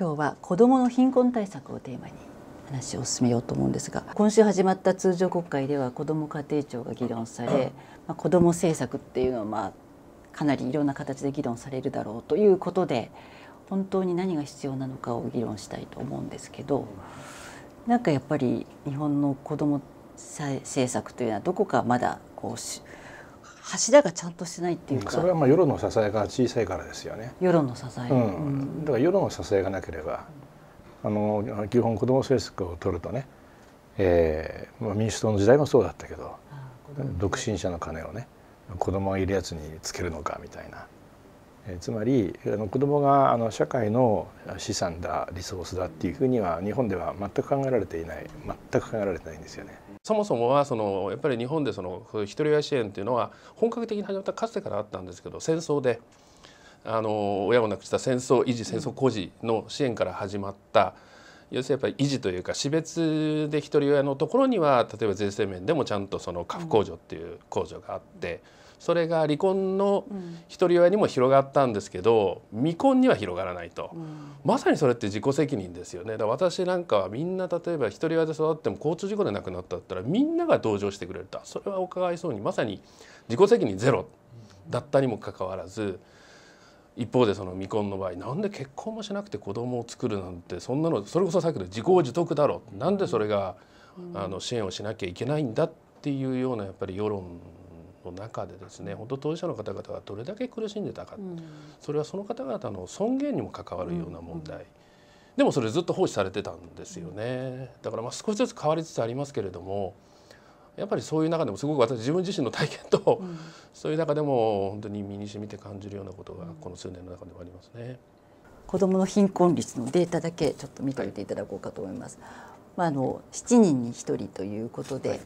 今日は子どもの貧困対策をテーマに話を進めようと思うんですが今週始まった通常国会では子ども家庭庁が議論され、まあ、子ども政策っていうのはまあかなりいろんな形で議論されるだろうということで本当に何が必要なのかを議論したいと思うんですけどなんかやっぱり日本の子ども政策というのはどこかまだこう柱がちゃんとしてないっていうか、それはまあ世論の支えが小さいからですよね世論の支え、うん、だから世論の支えがなければあの基本子ども政策を取るとね、えーまあ、民主党の時代もそうだったけど独身者の金をね子供がいるやつにつけるのかみたいなつまり子どもがあの社会の資産だリソースだっていうふうには日本では全く考えられていない全く考えられてないんですよね。そもそもはそのやっぱり日本でその一人親支援っていうのは本格的に始まったかつてからあったんですけど戦争であの親を亡くした戦争維持戦争孤児の支援から始まった要するにやっぱり維持というか死別で一人親のところには例えば税制面でもちゃんとその家父控除っていう控除があって。それが離婚のひとり親にも広がったんですけど未婚には広がらないと、うん、まさにそれって自己責任ですよねだから私なんかはみんな例えばひとり親で育っても交通事故で亡くなったったらみんなが同情してくれたそれはおかわいそうにまさに自己責任ゼロだったにもかかわらず。一方でその未婚の場合なんで結婚もしなくて子供を作るなんてそんなのそれこそさっきの自業自得だろなんでそれがあの支援をしなきゃいけないんだっていうようなやっぱり世論の中でですね本当当事者の方々がどれだけ苦しんでたか、うん、それはその方々の尊厳にも関わるような問題、うん、でもそれずっと放置されてたんですよねだからまあ少しずつ変わりつつありますけれどもやっぱりそういう中でもすごく私自分自身の体験と、うん、そういう中でも本当に身にしみて感じるようなことがこの数年の中でもありますね。子どの貧困率のデータだけちょっと見ておいていただこうかと思います。はい、まあ、あの7人に1人ということで、はい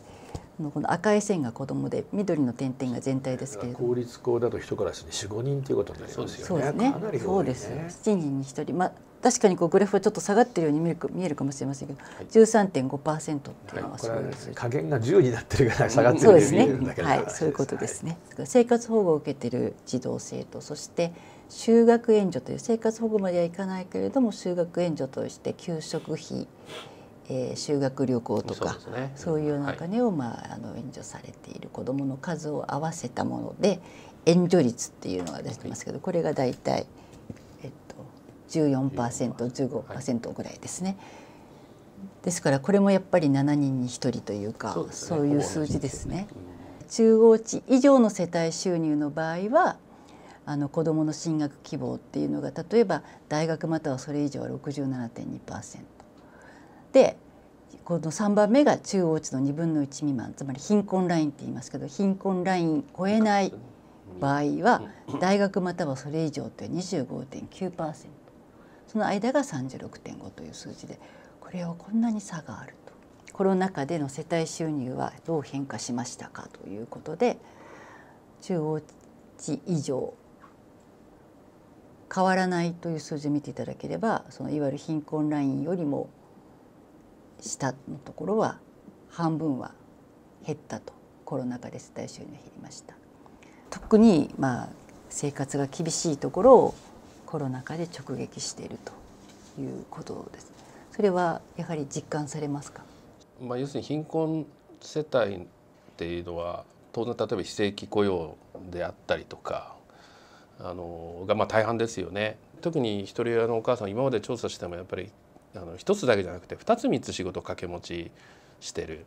この赤い線が子どもで緑の点々が全体ですけれども公立校だと一クラスに45人ということになりますよね。ねねそうですね7人に1人、まあ、確かにこうグラフはちょっと下がってるように見える見えるかもしれませんけど、はい、13.5%っていうのはすごいです、はい、加減が10になってるぐらい下がってるように見えるんだけど、ね、はい、そういうことですね、はい、生活保護を受けている児童生徒そして就学援助という生活保護まではいかないけれども就学援助として給食費えー、修学旅行とかそう、ね,、そういうお金を、まあ、あの援助されている子どもの数を合わせたもので援助率っていうのが出てますけど、これが大体、えっと、14%15% ぐらいですね。ですからこれもやっぱり7人に1人というかそう、ね,、いう数字ですね。中央値以上の世帯収入の場合はあの子どもの進学希望っていうのが例えば大学またはそれ以上は67.2%。でこの3番目が中央値の2分の1未満つまり貧困ラインって言いますけど貧困ライン超えない場合は大学またはそれ以上って25.9%その間が36.5という数字でこれをこんなに差があるとコロナ禍での世帯収入はどう変化しましたかということで中央値以上変わらないという数字を見ていただければそのいわゆる貧困ラインよりもしたのところは半分は減ったとコロナ禍です大収入減りました特にまあ生活が厳しいところをコロナ禍で直撃しているということですそれはやはり実感されますか、まあ、要するに貧困世帯っていうのは当然例えば非正規雇用であったりとかあのがまあ大半ですよね特に一人親のお母さん今まで調査してもやっぱりあの1つだけじゃなくて2つ3つ仕事掛け持ちしてる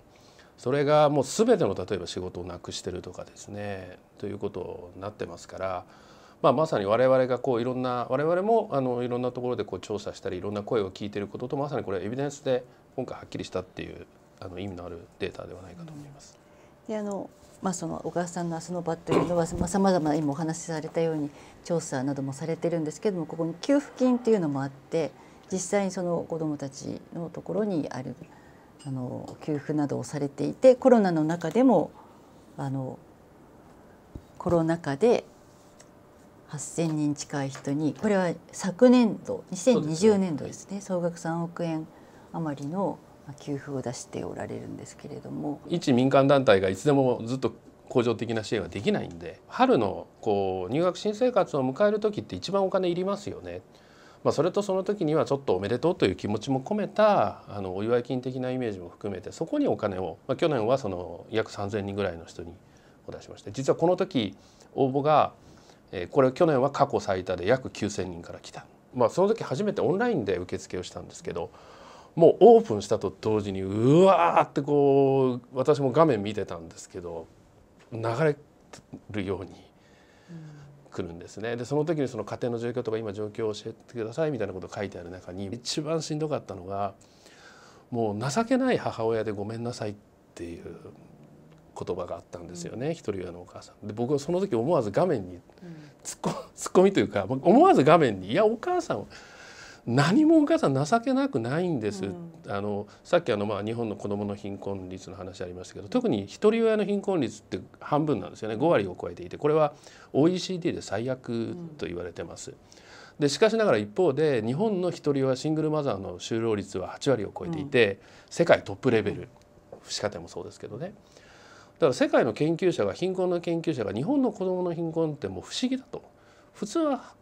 それがもう全ての例えば仕事をなくしてるとかですねということになってますから、まあ、まさに我々がこういろんな我々もあのいろんなところでこう調査したりいろんな声を聞いてることとまさにこれエビデンスで今回はっきりしたっていうあの意味のあるデータではないかと思います。であのまあ、その小川さんの「明日の場」というのはさまざま今お話しされたように調査などもされてるんですけどもここに給付金っていうのもあって。実際にその子どもたちのところにあるあの給付などをされていてコロナの中でもあのコロナ禍で8,000人近い人にこれは昨年度2020年度ですね総額3億円余りの給付を出しておられるんですけれども一民間団体がいつでもずっと恒常的な支援はできないんで春のこう入学新生活を迎える時って一番お金いりますよね。まあ、それとその時にはちょっとおめでとうという気持ちも込めたあのお祝い金的なイメージも含めてそこにお金を、まあ、去年はその約3,000人ぐらいの人にお出しまして実はこの時応募が、えー、これ去年は過去最多で約9,000人から来た、まあ、その時初めてオンラインで受付をしたんですけどもうオープンしたと同時にうわーってこう私も画面見てたんですけど流れるように。うん来るんですねでその時にその家庭の状況とか今状況を教えてくださいみたいなことが書いてある中に一番しんどかったのがもう情けない母親でごめんなさいっていう言葉があったんですよね、うん、一人親のお母さんで僕はその時思わず画面に突っ込みというか思わず画面に「いやお母さん何もお母さん情けなくないんです、うん、あのさっきあの、まあ、日本の子どもの貧困率の話ありましたけど特にひとり親の貧困率って半分なんですよね5割を超えていてこれは OECD で最悪と言われてます。でしかしながら一方で日本のひとり親シングルマザーの就労率は8割を超えていて、うん、世界トップレベル父方もそうですけどね。だから世界の研究者が貧困の研究者が日本の子どもの貧困ってもう不思議だと普通は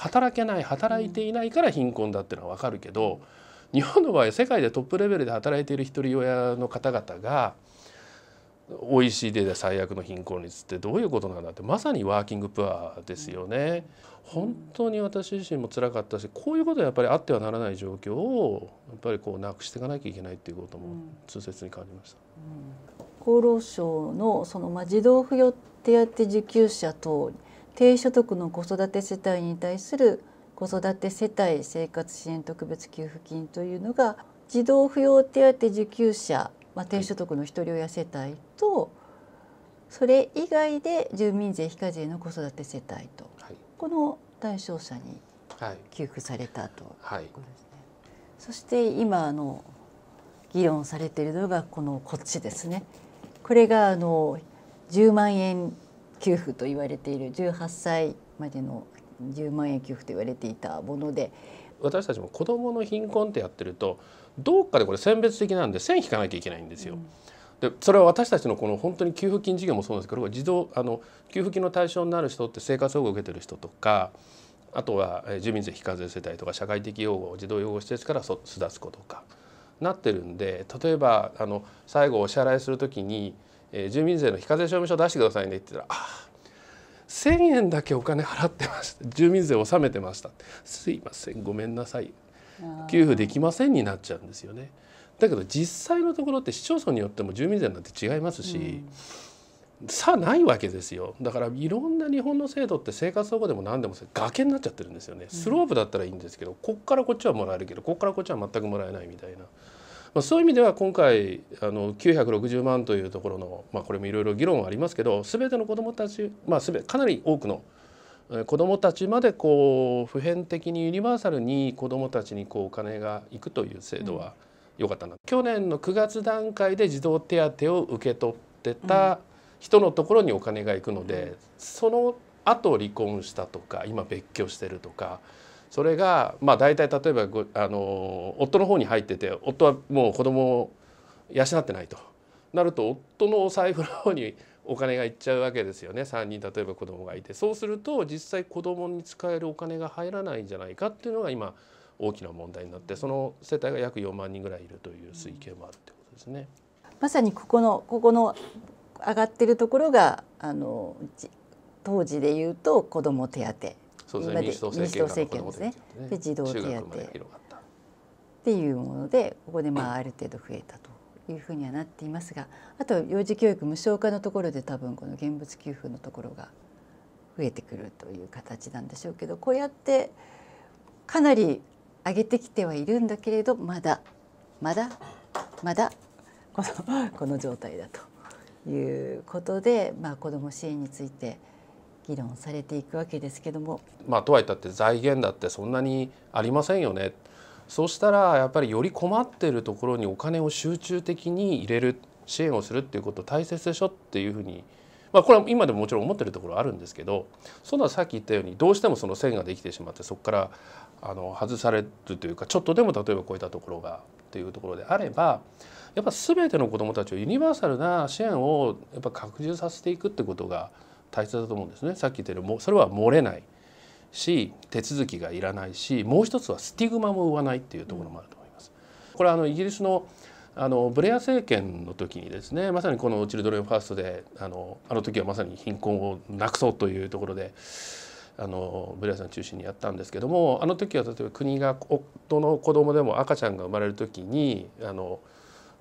働けない働いていないから貧困だっていうのは分かるけど日本の場合世界でトップレベルで働いているひとり親の方々が OECD で最悪の貧困率ってどういうことなんだってまさにワーキングプアですよね。本当に私自身も辛かったしこういうことはやっぱりあってはならない状況をやっぱりこうなくしていかなきゃいけないっていうことも痛切に感じました。うん、厚労省のそのまあ児童扶養手当受給者等低所得の子育て世帯に対する子育て世帯生活支援特別給付金というのが児童扶養手当受給者、まあ、低所得のひとり親世帯とそれ以外で住民税非課税の子育て世帯と、はい、この対象者に給付されたということですね。はいはい、そして今あの議論されているのがこのこっちですね。これがあの10万円給付と言われている18歳までの10万円給付と言われていたもので私たちも子どもの貧困ってやってるとどっかでこれ選別的なんで線引かなきゃいけないんですよ。うん、でそれは私たちのこの本当に給付金事業もそうなんですけど自動あの給付金の対象になる人って生活保護を受けてる人とかあとは住民税非課税世帯とか社会的養護児童養護施設から巣立つ子とかなってるんで例えばあの最後お支払いするときにえー、住民税の非課税証明書出してくださいねって言ったら「あ1,000円だけお金払ってました住民税納めてました」「すいませんごめんなさい」給付できませんになっちゃうんですよね。だけど実際のところって市町村によっても住民税なんて違いますし、うん、さあないわけですよだからいろんな日本の制度って生活保護でも何でも崖になっちゃってるんですよね、スロープだったらいいんですけどこっからこっちはもらえるけどこっからこっちは全くもらえないみたいな。まあ、そういう意味では今回あの960万というところの、まあ、これもいろいろ議論はありますけど全ての子どもたち、まあ、かなり多くの子どもたちまでこう普遍的にユニバーサルに子どもたちにこうお金が行くという制度は良かったな、うん、去年の9月段階で児童手当を受け取ってた人のところにお金が行くので、うん、その後離婚したとか今別居してるとかそれがまあ大体例えばあの夫の方に入ってて夫はもう子供を養ってないとなると夫のお財布の方にお金がいっちゃうわけですよね3人例えば子供がいてそうすると実際子供に使えるお金が入らないんじゃないかっていうのが今大きな問題になってその世帯が約4万人ぐらいいるという推計もあるってことですね。まさにここのここの上がってるところがあの当時でいうと子ども手当今で民主党政権ですねで児童手当っていうものでここでまあ ある程度増えたというふうにはなっていますがあと幼児教育無償化のところで多分この現物給付のところが増えてくるという形なんでしょうけどこうやってかなり上げてきてはいるんだけれどまだまだまだこの この状態だということで、まあ、子ども支援について議論されていくわけですけども。まあ、とはいったって財源だってそんなにありませんよね。そうしたらやっぱりより困ってるところにお金を集中的に入れる支援をするっていうこと大切でしょっていうふうに、まあ、これは今でももちろん思ってるところあるんですけどそのはさっき言ったようにどうしてもその線ができてしまってそこからあの外されるというかちょっとでも例えばこういったところがっていうところであればやっぱ全ての子どもたちをユニバーサルな支援をやっぱ拡充させていくってことが大切だと思うんですねさっき言ってるうそれは漏れないし手続きがいらないしもう一つはスティグマも生まないっていうところもあると思います。これあのイギリスのあのブレア政権の時にですねまさにこの「チルドレンファーストで」であの時はまさに貧困をなくそうというところであのブレアさん中心にやったんですけどもあの時は例えば国が夫の子供でも赤ちゃんが生まれる時にあの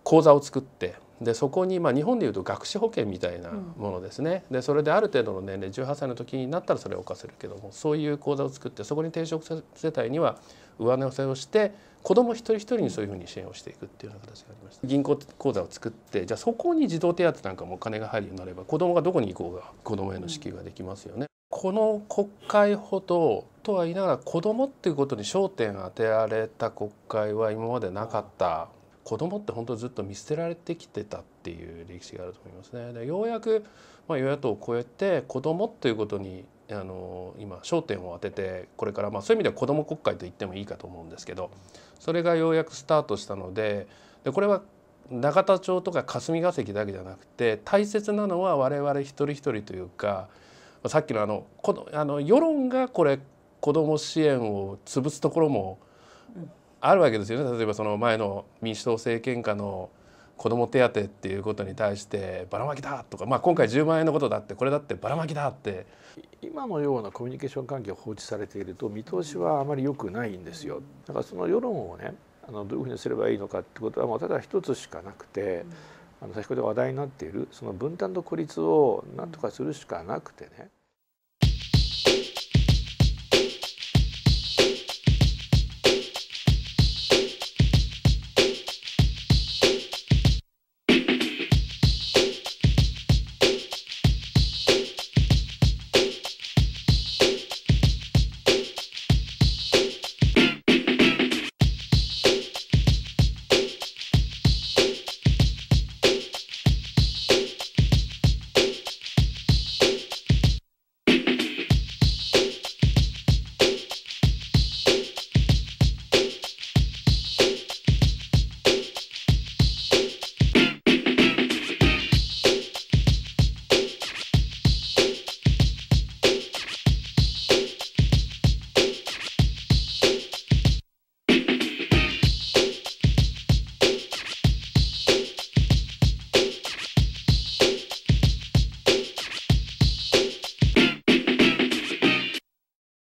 口座を作ってでそこに、まあ、日本でいうと学資保険みたいなものですね、うん、でそれである程度の年齢18歳の時になったらそれを犯せるけどもそういう口座を作ってそこに低職世帯には上乗せをして子ども一人一人にそういうふうに支援をしていくっていうような形がありました銀行口座を作ってじゃあそこに児童手当なんかもお金が入るようになれば子どもがどこに行こうが子どもへの支給ができますよね。うん、この国会ほどとは言いながら子どもっていうことに焦点当てられた国会は今までなかった子供って本当ずっと見捨てられてきてたっていう歴史があると思いますね。でようやく、まあ、与野党を超えて子供っていうことにあの今焦点を当ててこれから、まあ、そういう意味では子ども国会と言ってもいいかと思うんですけどそれがようやくスタートしたのででこれは永田町とか霞が関だけじゃなくて大切なのは我々一人一人というかさっきのあのこのあの世論がこれ子ども支援を潰すところもあるわけですよね例えばその前の民主党政権下の子ども手当っていうことに対してばらまきだとか、まあ、今回10万円のことだってこれだってばらまきだって今のようなコミュニケーション関係を放置されていると見通しはあまり良くないんですよ。だからその世論をねあのどういうふうにすればいいのかってことはもうただ一つしかなくて、あの先ほど話題になっているその分担と孤立を何とかするしかなくてね。